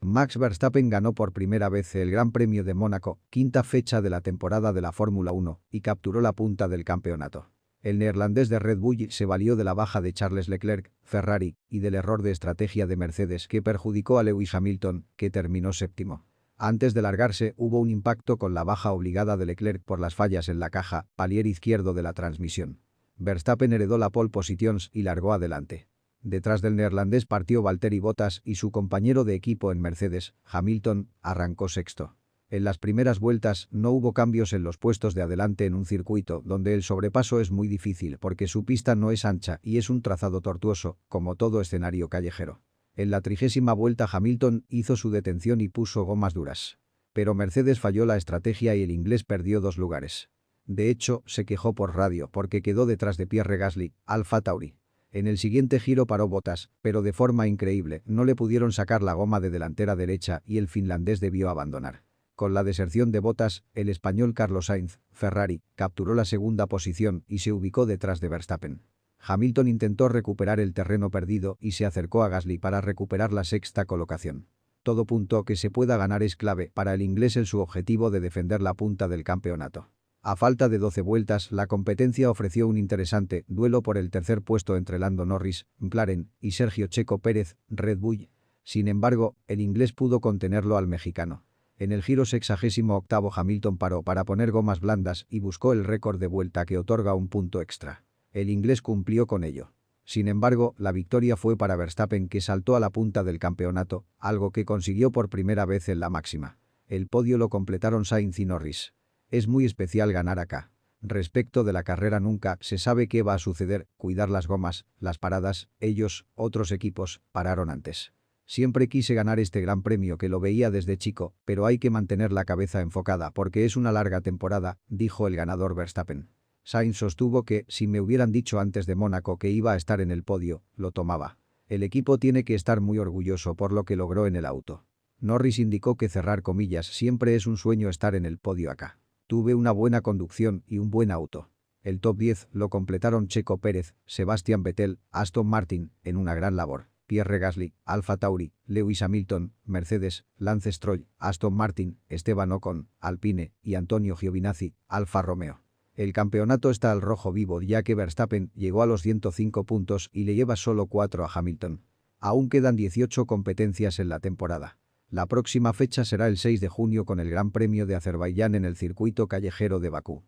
Max Verstappen ganó por primera vez el Gran Premio de Mónaco, quinta fecha de la temporada de la Fórmula 1, y capturó la punta del campeonato. El neerlandés de Red Bull se valió de la baja de Charles Leclerc, Ferrari, y del error de estrategia de Mercedes que perjudicó a Lewis Hamilton, que terminó séptimo. Antes de largarse hubo un impacto con la baja obligada de Leclerc por las fallas en la caja, palier izquierdo de la transmisión. Verstappen heredó la pole positions y largó adelante. Detrás del neerlandés partió Valtteri Bottas y su compañero de equipo en Mercedes, Hamilton, arrancó sexto. En las primeras vueltas no hubo cambios en los puestos de adelante en un circuito donde el sobrepaso es muy difícil porque su pista no es ancha y es un trazado tortuoso, como todo escenario callejero. En la trigésima vuelta Hamilton hizo su detención y puso gomas duras. Pero Mercedes falló la estrategia y el inglés perdió dos lugares. De hecho, se quejó por radio porque quedó detrás de Pierre Gasly, Alfa Tauri. En el siguiente giro paró Botas, pero de forma increíble, no le pudieron sacar la goma de delantera derecha y el finlandés debió abandonar. Con la deserción de Botas, el español Carlos Sainz, Ferrari, capturó la segunda posición y se ubicó detrás de Verstappen. Hamilton intentó recuperar el terreno perdido y se acercó a Gasly para recuperar la sexta colocación. Todo punto que se pueda ganar es clave para el inglés en su objetivo de defender la punta del campeonato. A falta de 12 vueltas, la competencia ofreció un interesante duelo por el tercer puesto entre Lando Norris, McLaren, y Sergio Checo Pérez, Red Bull. Sin embargo, el inglés pudo contenerlo al mexicano. En el giro 68 Hamilton paró para poner gomas blandas y buscó el récord de vuelta que otorga un punto extra. El inglés cumplió con ello. Sin embargo, la victoria fue para Verstappen que saltó a la punta del campeonato, algo que consiguió por primera vez en la máxima. El podio lo completaron Sainz y Norris. Es muy especial ganar acá. Respecto de la carrera nunca se sabe qué va a suceder, cuidar las gomas, las paradas, ellos, otros equipos, pararon antes. Siempre quise ganar este gran premio que lo veía desde chico, pero hay que mantener la cabeza enfocada porque es una larga temporada, dijo el ganador Verstappen. Sainz sostuvo que, si me hubieran dicho antes de Mónaco que iba a estar en el podio, lo tomaba. El equipo tiene que estar muy orgulloso por lo que logró en el auto. Norris indicó que cerrar comillas siempre es un sueño estar en el podio acá. Tuve una buena conducción y un buen auto. El top 10 lo completaron Checo Pérez, Sebastián Vettel, Aston Martin, en una gran labor. Pierre Gasly, Alfa Tauri, Lewis Hamilton, Mercedes, Lance Stroll, Aston Martin, Esteban Ocon, Alpine y Antonio Giovinazzi, Alfa Romeo. El campeonato está al rojo vivo ya que Verstappen llegó a los 105 puntos y le lleva solo 4 a Hamilton. Aún quedan 18 competencias en la temporada. La próxima fecha será el 6 de junio con el Gran Premio de Azerbaiyán en el circuito callejero de Bakú.